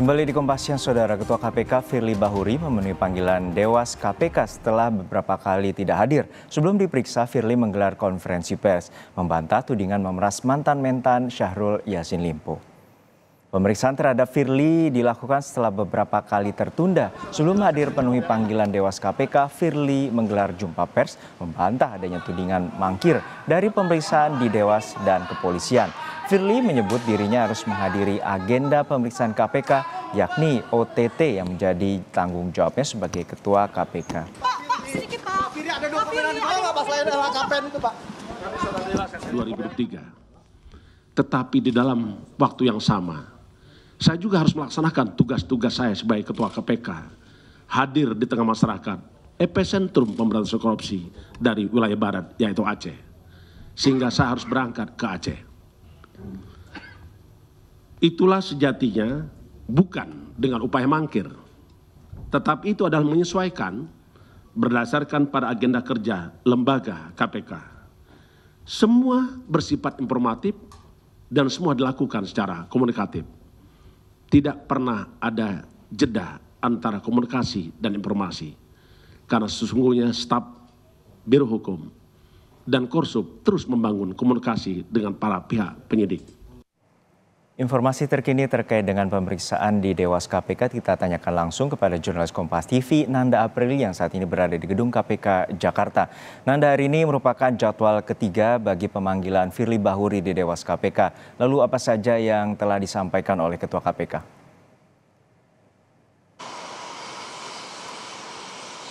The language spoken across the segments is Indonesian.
Kembali di Kompas yang Saudara Ketua KPK Firly Bahuri memenuhi panggilan Dewas KPK setelah beberapa kali tidak hadir. Sebelum diperiksa, Firly menggelar konferensi pers, membantah tudingan memeras mantan mentan Syahrul Yasin Limpo. Pemeriksaan terhadap Firly dilakukan setelah beberapa kali tertunda. Sebelum hadir penuhi panggilan Dewas KPK, Firly menggelar jumpa pers membantah adanya tudingan mangkir dari pemeriksaan di Dewas dan kepolisian. Firly menyebut dirinya harus menghadiri agenda pemeriksaan KPK yakni OTT yang menjadi tanggung jawabnya sebagai ketua KPK. Pak, sedikit, Pak. Firly ada dokumen di bawah, Pak, selain LHKPN itu, Pak. 2003. Tetapi di dalam waktu yang sama, saya juga harus melaksanakan tugas-tugas saya sebagai ketua KPK. Hadir di tengah masyarakat, epicentrum pemberantasan korupsi dari wilayah barat, yaitu Aceh. Sehingga saya harus berangkat ke Aceh. Itulah sejatinya bukan dengan upaya mangkir, tetapi itu adalah menyesuaikan berdasarkan pada agenda kerja lembaga KPK. Semua bersifat informatif dan semua dilakukan secara komunikatif. Tidak pernah ada jeda antara komunikasi dan informasi. Karena sesungguhnya staf biru Hukum dan Korsup terus membangun komunikasi dengan para pihak penyidik. Informasi terkini terkait dengan pemeriksaan di Dewas KPK kita tanyakan langsung kepada jurnalis Kompas TV Nanda Aprili yang saat ini berada di gedung KPK Jakarta. Nanda hari ini merupakan jadwal ketiga bagi pemanggilan Firly Bahuri di Dewas KPK. Lalu apa saja yang telah disampaikan oleh Ketua KPK?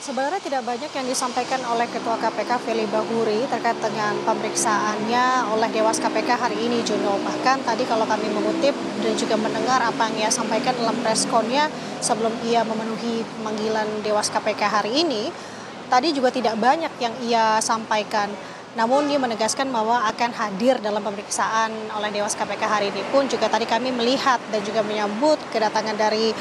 Sebenarnya tidak banyak yang disampaikan oleh Ketua KPK Feli Bahuri terkait dengan pemeriksaannya oleh Dewas KPK hari ini Juno. Bahkan tadi kalau kami mengutip dan juga mendengar apa yang ia sampaikan dalam preskonnya sebelum ia memenuhi panggilan Dewas KPK hari ini, tadi juga tidak banyak yang ia sampaikan. Namun dia menegaskan bahwa akan hadir dalam pemeriksaan oleh Dewas KPK hari ini pun juga tadi kami melihat dan juga menyambut kedatangan dari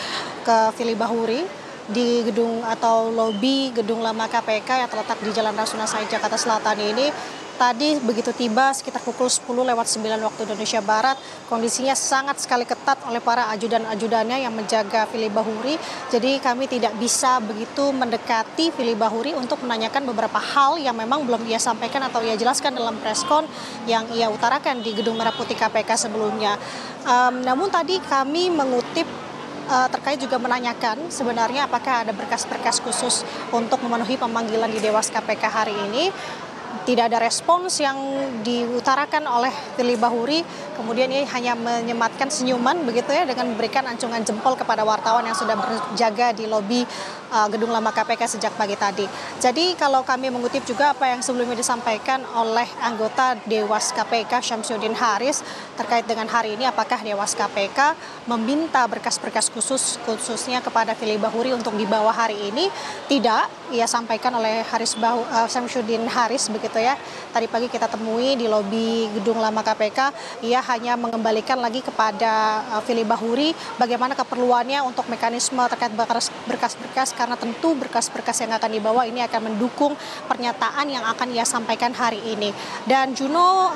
ke Fili Bahuri di gedung atau lobi gedung lama KPK yang terletak di Jalan Rasuna Said Jakarta Selatan ini tadi begitu tiba sekitar pukul 10 lewat 9 waktu Indonesia Barat kondisinya sangat sekali ketat oleh para ajudan-ajudannya yang menjaga Fili Bahuri jadi kami tidak bisa begitu mendekati Fili Bahuri untuk menanyakan beberapa hal yang memang belum ia sampaikan atau ia jelaskan dalam preskon yang ia utarakan di Gedung Merah Putih KPK sebelumnya um, namun tadi kami mengutip uh, terkait juga menanyakan sebenarnya apakah ada berkas-berkas khusus untuk memenuhi pemanggilan di Dewas KPK hari ini tidak ada respons yang diutarakan oleh Tili Bahuri. Kemudian ia hanya menyematkan senyuman begitu ya dengan memberikan ancungan jempol kepada wartawan yang sudah berjaga di lobi Eh, gedung Lama KPK sejak pagi tadi. Jadi kalau kami mengutip juga apa yang sebelumnya disampaikan oleh anggota Dewas KPK Syamsuddin Haris terkait dengan hari ini apakah Dewas KPK meminta berkas-berkas khusus khususnya kepada Fili Bahuri untuk dibawa hari ini? Tidak, ia sampaikan oleh Haris bah, uh, eh, Syamsuddin Haris begitu ya. Tadi pagi kita temui di lobi Gedung Lama KPK, ia hanya mengembalikan lagi kepada uh, eh, Fili Bahuri bagaimana keperluannya untuk mekanisme terkait berkas-berkas karena tentu berkas-berkas yang akan dibawa ini akan mendukung pernyataan yang akan ia sampaikan hari ini. Dan Juno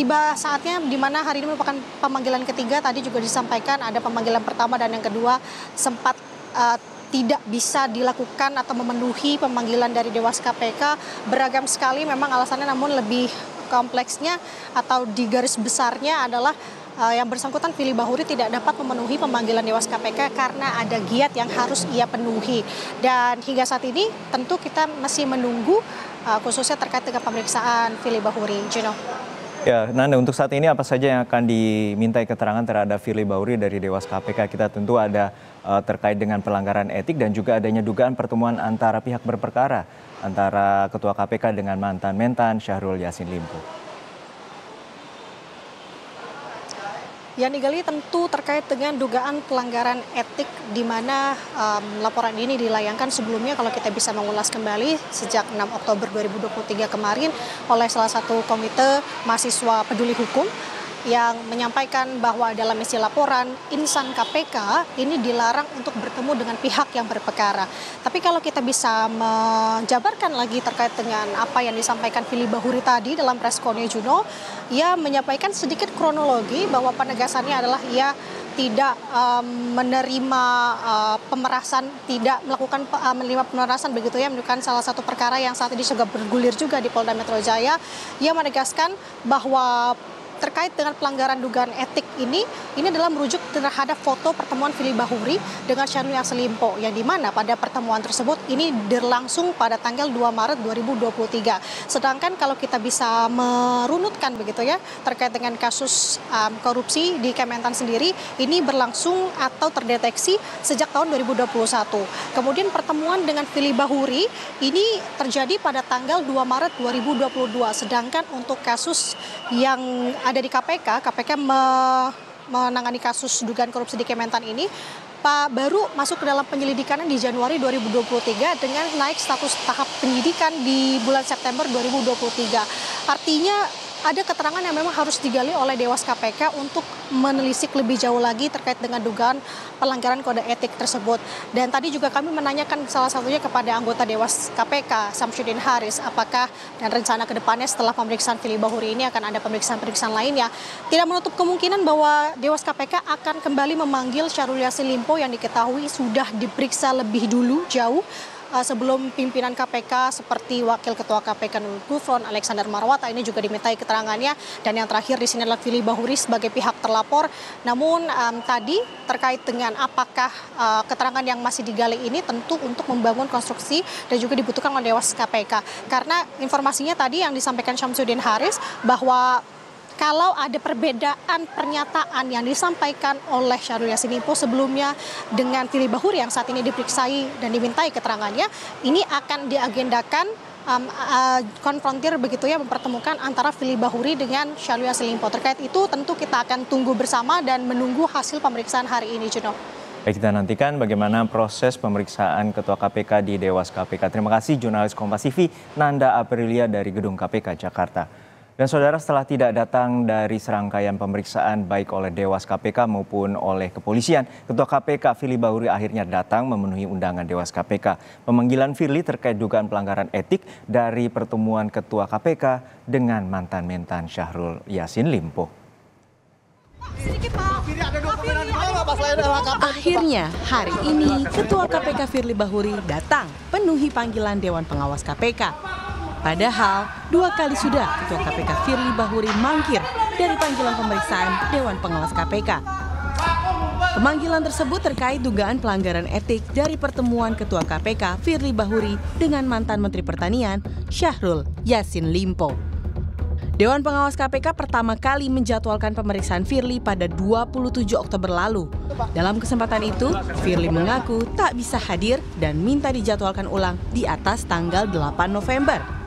tiba saatnya di mana hari ini merupakan pemanggilan ketiga tadi juga disampaikan ada pemanggilan pertama dan yang kedua sempat uh, tidak bisa dilakukan atau memenuhi pemanggilan dari Dewas KPK beragam sekali memang alasannya namun lebih kompleksnya atau di garis besarnya adalah Eh, yang bersangkutan Fili Bahuri tidak dapat memenuhi pemanggilan Dewas KPK karena ada giat yang harus ia penuhi. Dan hingga saat ini tentu kita masih menunggu eh, khususnya terkait dengan pemeriksaan Fili Bahuri. Juno. Ya, Nanda, untuk saat ini apa saja yang akan dimintai keterangan terhadap Fili Bauri dari Dewas KPK? Kita tentu ada uh, terkait dengan pelanggaran etik dan juga adanya dugaan pertemuan antara pihak berperkara antara Ketua KPK dengan mantan Mentan Syahrul Yasin Limpo. yang digali tentu terkait dengan dugaan pelanggaran etik di mana um, laporan ini dilayangkan sebelumnya kalau kita bisa mengulas kembali sejak 6 Oktober 2023 kemarin oleh salah satu komite mahasiswa peduli hukum yang menyampaikan bahwa dalam isi laporan insan KPK ini dilarang untuk bertemu dengan pihak yang berperkara. Tapi kalau kita bisa menjabarkan lagi terkait dengan apa yang disampaikan Fili Bahuri tadi dalam preskonnya Juno, ia menyampaikan sedikit kronologi bahwa penegasannya adalah ia tidak um, menerima uh, pemerasan, tidak melakukan uh, menerima pemerasan begitu ya, menunjukkan salah satu perkara yang saat ini juga bergulir juga di Polda Metro Jaya. Ia menegaskan bahwa terkait dengan pelanggaran dugaan etik ini, ini adalah merujuk terhadap foto pertemuan Fili Bahuri dengan Syahrul Yassin Limpo, yang dimana pada pertemuan tersebut ini berlangsung pada tanggal 2 Maret 2023. Sedangkan kalau kita bisa merunutkan begitu ya, terkait dengan kasus um, korupsi di Kementan sendiri, ini berlangsung atau terdeteksi sejak tahun 2021. Kemudian pertemuan dengan Fili Bahuri ini terjadi pada tanggal 2 Maret 2022, sedangkan untuk kasus yang ada di KPK, KPK me menangani kasus dugaan korupsi di Kementan ini Pak baru masuk ke dalam penyelidikan di Januari 2023 dengan naik status tahap penyidikan di bulan September 2023. Artinya ada keterangan yang memang harus digali oleh Dewas KPK untuk menelisik lebih jauh lagi terkait dengan dugaan pelanggaran kode etik tersebut. Dan tadi juga kami menanyakan salah satunya kepada anggota Dewas KPK, Samsudin Haris, apakah dan rencana kedepannya setelah pemeriksaan Fili Bahuri ini akan ada pemeriksaan-pemeriksaan lainnya. Tidak menutup kemungkinan bahwa Dewas KPK akan kembali memanggil Syahrul Yassin Limpo yang diketahui sudah diperiksa lebih dulu jauh Eh, sebelum pimpinan KPK seperti Wakil Ketua KPK Nurul Gufron, Alexander Marwata ini juga dimintai keterangannya dan yang terakhir di sini adalah Fili Bahuri sebagai pihak terlapor. Namun um, tadi terkait dengan apakah uh, keterangan yang masih digali ini tentu untuk membangun konstruksi dan juga dibutuhkan oleh Dewas KPK. Karena informasinya tadi yang disampaikan Syamsuddin Haris bahwa kalau ada perbedaan pernyataan yang disampaikan oleh Syahrul Yassin Limpo sebelumnya dengan Fili Bahuri yang saat ini diperiksai dan dimintai keterangannya, ini akan diagendakan um, uh, konfrontir begitu ya mempertemukan antara Fili Bahuri dengan Syahrul Yassin Limpo. Terkait itu tentu kita akan tunggu bersama dan menunggu hasil pemeriksaan hari ini Juno. Baik, kita nantikan bagaimana proses pemeriksaan Ketua KPK di Dewas KPK. Terima kasih jurnalis Kompas TV Nanda Aprilia dari Gedung KPK Jakarta. Dan saudara setelah tidak datang dari serangkaian pemeriksaan baik oleh Dewas KPK maupun oleh kepolisian, Ketua KPK Fili Bahuri akhirnya datang memenuhi undangan Dewas KPK. Pemanggilan Firly terkait dugaan pelanggaran etik dari pertemuan Ketua KPK dengan mantan mentan Syahrul Yasin Limpo. Akhirnya hari ini Ketua KPK Firly Bahuri datang penuhi panggilan Dewan Pengawas KPK Padahal dua kali sudah Ketua KPK Firly Bahuri mangkir dari panggilan pemeriksaan Dewan Pengawas KPK. Pemanggilan tersebut terkait dugaan pelanggaran etik dari pertemuan Ketua KPK Firly Bahuri dengan mantan Menteri Pertanian Syahrul Yasin Limpo. Dewan Pengawas KPK pertama kali menjadwalkan pemeriksaan Firly pada 27 Oktober lalu. Dalam kesempatan itu, Firly mengaku tak bisa hadir dan minta dijadwalkan ulang di atas tanggal 8 November.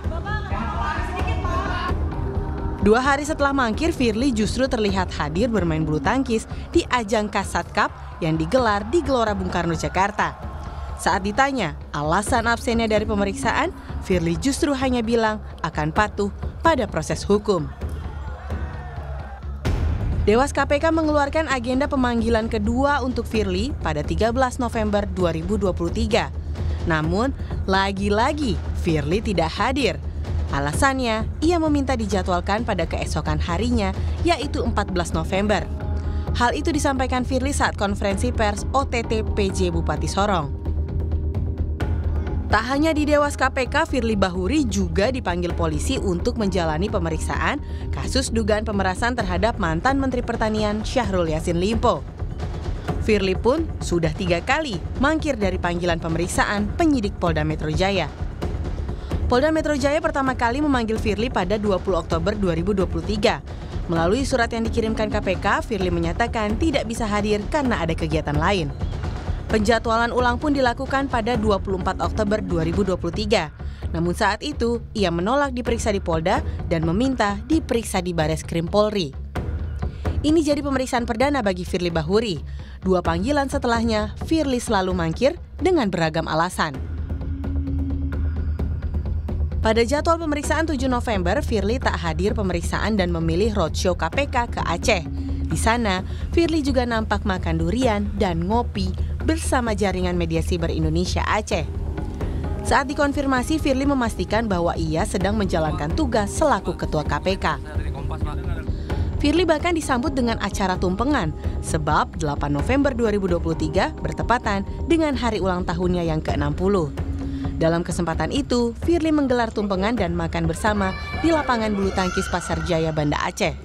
Dua hari setelah mangkir, Firly justru terlihat hadir bermain bulu tangkis di ajang Kasat Cup yang digelar di Gelora Bung Karno, Jakarta. Saat ditanya alasan absennya dari pemeriksaan, Firly justru hanya bilang akan patuh pada proses hukum. Dewas KPK mengeluarkan agenda pemanggilan kedua untuk Firly pada 13 November 2023. Namun, lagi-lagi Firly tidak hadir Alasannya, ia meminta dijadwalkan pada keesokan harinya, yaitu 14 November. Hal itu disampaikan Firly saat konferensi pers OTT PJ Bupati Sorong. Tak hanya di Dewas KPK, Firly Bahuri juga dipanggil polisi untuk menjalani pemeriksaan kasus dugaan pemerasan terhadap mantan Menteri Pertanian Syahrul Yassin Limpo. Firly pun sudah tiga kali mangkir dari panggilan pemeriksaan penyidik Polda Metro Jaya. Polda Metro Jaya pertama kali memanggil Firly pada 20 Oktober 2023. Melalui surat yang dikirimkan KPK, Firly menyatakan tidak bisa hadir karena ada kegiatan lain. Penjadwalan ulang pun dilakukan pada 24 Oktober 2023. Namun saat itu, ia menolak diperiksa di Polda dan meminta diperiksa di Bares Krim Polri. Ini jadi pemeriksaan perdana bagi Firly Bahuri. Dua panggilan setelahnya, Firly selalu mangkir dengan beragam alasan. Pada jadwal pemeriksaan 7 November, Firly tak hadir pemeriksaan dan memilih roadshow KPK ke Aceh. Di sana, Firly juga nampak makan durian dan ngopi bersama jaringan media siber Indonesia Aceh. Saat dikonfirmasi, Firly memastikan bahwa ia sedang menjalankan tugas selaku Ketua KPK. Firly bahkan disambut dengan acara tumpengan, sebab 8 November 2023 bertepatan dengan hari ulang tahunnya yang ke-60. Dalam kesempatan itu, Firly menggelar tumpengan dan makan bersama di lapangan bulu tangkis Pasar Jaya Banda Aceh.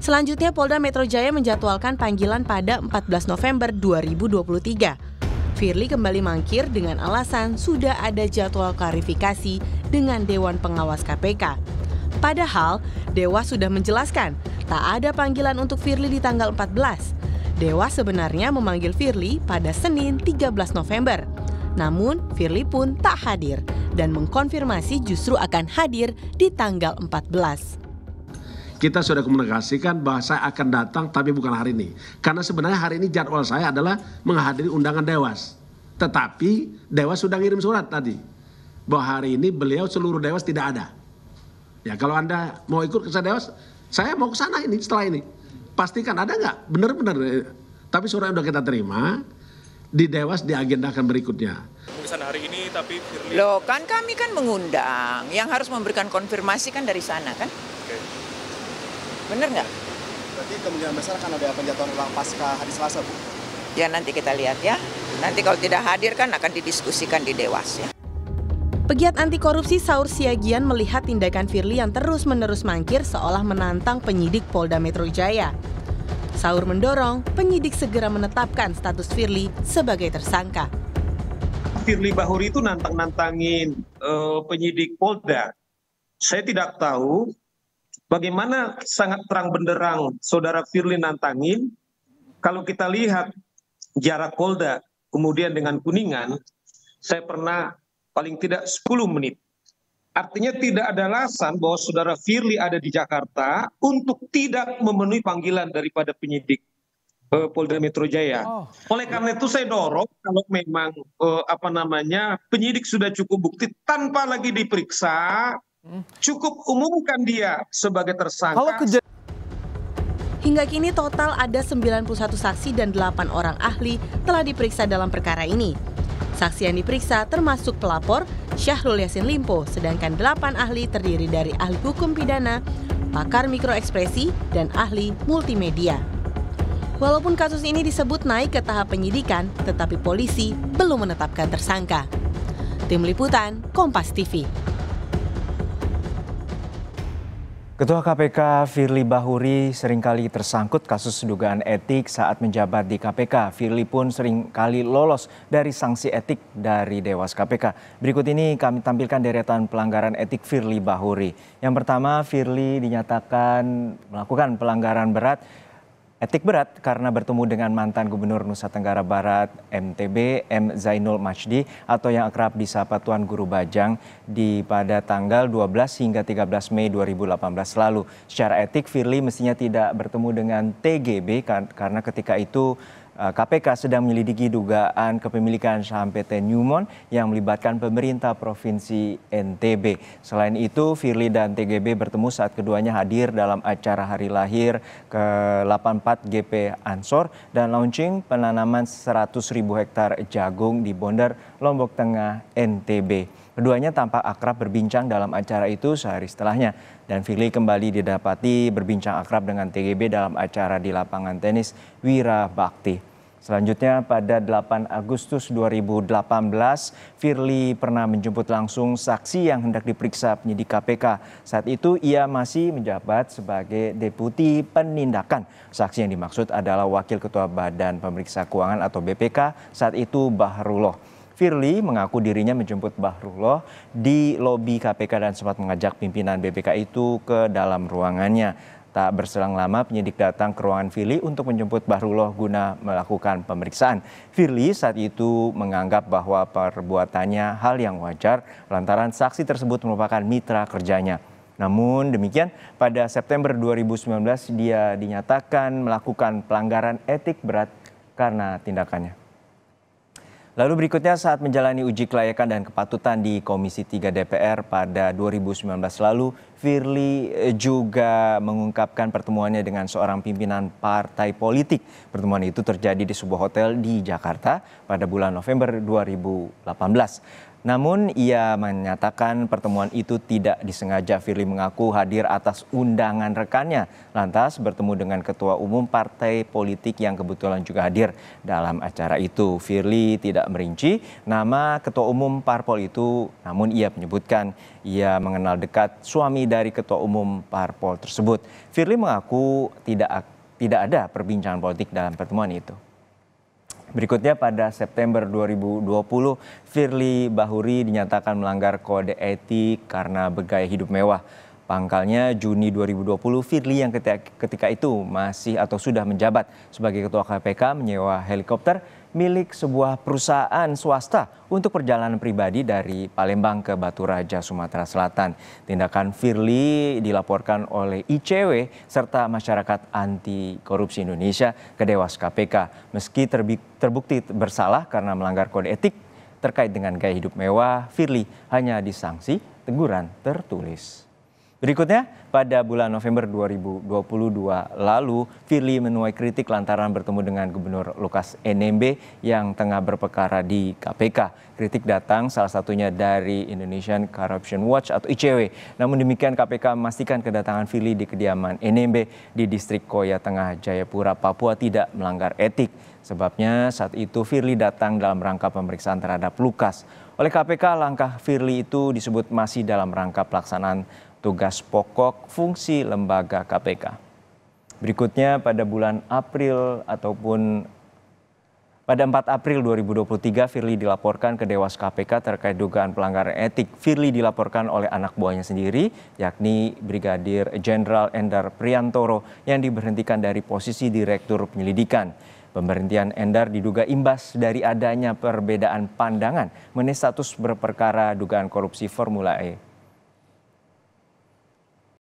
Selanjutnya, Polda Metro Jaya menjadwalkan panggilan pada 14 November 2023. Firly kembali mangkir dengan alasan sudah ada jadwal klarifikasi dengan Dewan Pengawas KPK. Padahal, Dewa sudah menjelaskan tak ada panggilan untuk Firly di tanggal 14. Dewa sebenarnya memanggil Firly pada Senin 13 November. Namun, Firly pun tak hadir dan mengkonfirmasi justru akan hadir di tanggal 14 kita sudah komunikasikan bahwa saya akan datang tapi bukan hari ini. Karena sebenarnya hari ini jadwal saya adalah menghadiri undangan Dewas. Tetapi Dewas sudah ngirim surat tadi. Bahwa hari ini beliau seluruh Dewas tidak ada. Ya kalau Anda mau ikut ke Dewas, saya mau ke sana ini setelah ini. Pastikan ada nggak? Benar-benar. Tapi surat yang sudah kita terima, di Dewas diagendakan berikutnya. Pemeriksaan hari ini tapi Firly... Loh kan kami kan mengundang, yang harus memberikan konfirmasi kan dari sana kan? Oke. Bener nggak? Berarti kemungkinan besar akan ada penjatuhan ulang pasca hari Selasa, Bu? Ya nanti kita lihat ya. Nanti kalau tidak hadir kan akan didiskusikan di Dewas ya. Pegiat anti korupsi Saur Siagian melihat tindakan Firly yang terus-menerus mangkir seolah menantang penyidik Polda Metro Jaya. Saur mendorong penyidik segera menetapkan status Firly sebagai tersangka. Firly Bahuri itu nantang-nantangin uh, penyidik Polda. Saya tidak tahu bagaimana sangat terang benderang saudara Firly nantangin. Kalau kita lihat jarak Polda kemudian dengan Kuningan, saya pernah paling tidak 10 menit. Artinya tidak ada alasan bahwa saudara Firly ada di Jakarta untuk tidak memenuhi panggilan daripada penyidik eh, Polda Metro Jaya. Oh. Oleh karena itu saya dorong kalau memang eh, apa namanya penyidik sudah cukup bukti tanpa lagi diperiksa, hmm. cukup umumkan dia sebagai tersangka. Kalau Hingga kini total ada 91 saksi dan 8 orang ahli telah diperiksa dalam perkara ini. Saksi yang diperiksa termasuk pelapor Syahrul Yasin Limpo, sedangkan delapan ahli terdiri dari ahli hukum pidana, pakar mikro ekspresi, dan ahli multimedia. Walaupun kasus ini disebut naik ke tahap penyidikan, tetapi polisi belum menetapkan tersangka. Tim Liputan, Kompas TV. Ketua KPK Firly Bahuri seringkali tersangkut kasus dugaan etik saat menjabat di KPK. Firly pun seringkali lolos dari sanksi etik dari Dewas KPK. Berikut ini kami tampilkan deretan pelanggaran etik Firly Bahuri. Yang pertama, Firly dinyatakan melakukan pelanggaran berat Etik berat karena bertemu dengan mantan Gubernur Nusa Tenggara Barat MTB M Zainul Majdi atau yang akrab disapa Tuan Guru Bajang di pada tanggal 12 hingga 13 Mei 2018 lalu. Secara etik Firly mestinya tidak bertemu dengan TGB kan, karena ketika itu KPK eh, sedang menyelidiki dugaan kepemilikan saham PT Newmont yang melibatkan pemerintah Provinsi NTB. Selain itu, Firly dan TGB bertemu saat keduanya hadir dalam acara hari lahir ke-84 GP Ansor dan launching penanaman 100 ribu hektar jagung di Bondar, Lombok Tengah, NTB. Keduanya tampak akrab berbincang dalam acara itu sehari setelahnya. Dan Firly kembali didapati berbincang akrab dengan TGB dalam acara di lapangan tenis Wira Bakti. Selanjutnya pada 8 Agustus 2018, Firly pernah menjemput langsung saksi yang hendak diperiksa penyidik KPK. Saat itu ia masih menjabat sebagai deputi penindakan. Saksi yang dimaksud adalah Wakil Ketua Badan Pemeriksa Keuangan atau BPK saat itu Baharuloh. Firly mengaku dirinya menjemput Bahrullah di lobi KPK dan sempat mengajak pimpinan BPK itu ke dalam ruangannya. Tak berselang lama penyidik datang ke ruangan Firly untuk menjemput Bahrullah guna melakukan pemeriksaan. Firly saat itu menganggap bahwa perbuatannya hal yang wajar lantaran saksi tersebut merupakan mitra kerjanya. Namun demikian, pada September 2019 dia dinyatakan melakukan pelanggaran etik berat karena tindakannya. Lalu berikutnya saat menjalani uji kelayakan dan kepatutan di Komisi 3 DPR pada 2019 lalu, Firly juga mengungkapkan pertemuannya dengan seorang pimpinan partai politik. Pertemuan itu terjadi di sebuah hotel di Jakarta pada bulan November 2018. Namun ia menyatakan pertemuan itu tidak disengaja. Firly mengaku hadir atas undangan rekannya. Lantas bertemu dengan ketua umum partai politik yang kebetulan juga hadir dalam acara itu. Firly tidak merinci nama ketua umum parpol itu, namun ia menyebutkan ia mengenal dekat suami dari ketua umum parpol tersebut. Firly mengaku tidak tidak ada perbincangan politik dalam pertemuan itu. Berikutnya pada September 2020, Firly Bahuri dinyatakan melanggar kode etik karena bergaya hidup mewah. Pangkalnya Juni 2020, Firly yang ketika, itu masih atau sudah menjabat sebagai Ketua KPK menyewa helikopter milik sebuah perusahaan swasta untuk perjalanan pribadi dari Palembang ke Batu Raja, Sumatera Selatan. Tindakan Firly dilaporkan oleh ICW serta masyarakat anti korupsi Indonesia ke Dewas KPK. Meski terbukti bersalah karena melanggar kode etik terkait dengan gaya hidup mewah, Firly hanya disanksi teguran tertulis. Berikutnya, pada bulan November 2022 lalu, Firly menuai kritik lantaran bertemu dengan Gubernur Lukas NMB yang tengah berperkara di KPK. Kritik datang salah satunya dari Indonesian Corruption Watch atau ICW. Namun demikian KPK memastikan kedatangan Firly di kediaman NMB di distrik Koya Tengah Jayapura, Papua tidak melanggar etik. Sebabnya saat itu Firly datang dalam rangka pemeriksaan terhadap Lukas. Oleh KPK, langkah Firly itu disebut masih dalam rangka pelaksanaan tugas pokok fungsi lembaga KPK. Berikutnya pada bulan April ataupun pada 4 April 2023, Firly dilaporkan ke Dewas KPK terkait dugaan pelanggaran etik. Firly dilaporkan oleh anak buahnya sendiri, yakni Brigadir Jenderal Endar Priantoro yang diberhentikan dari posisi Direktur Penyelidikan. Pemberhentian Endar diduga imbas dari adanya perbedaan pandangan mengenai status berperkara dugaan korupsi Formula E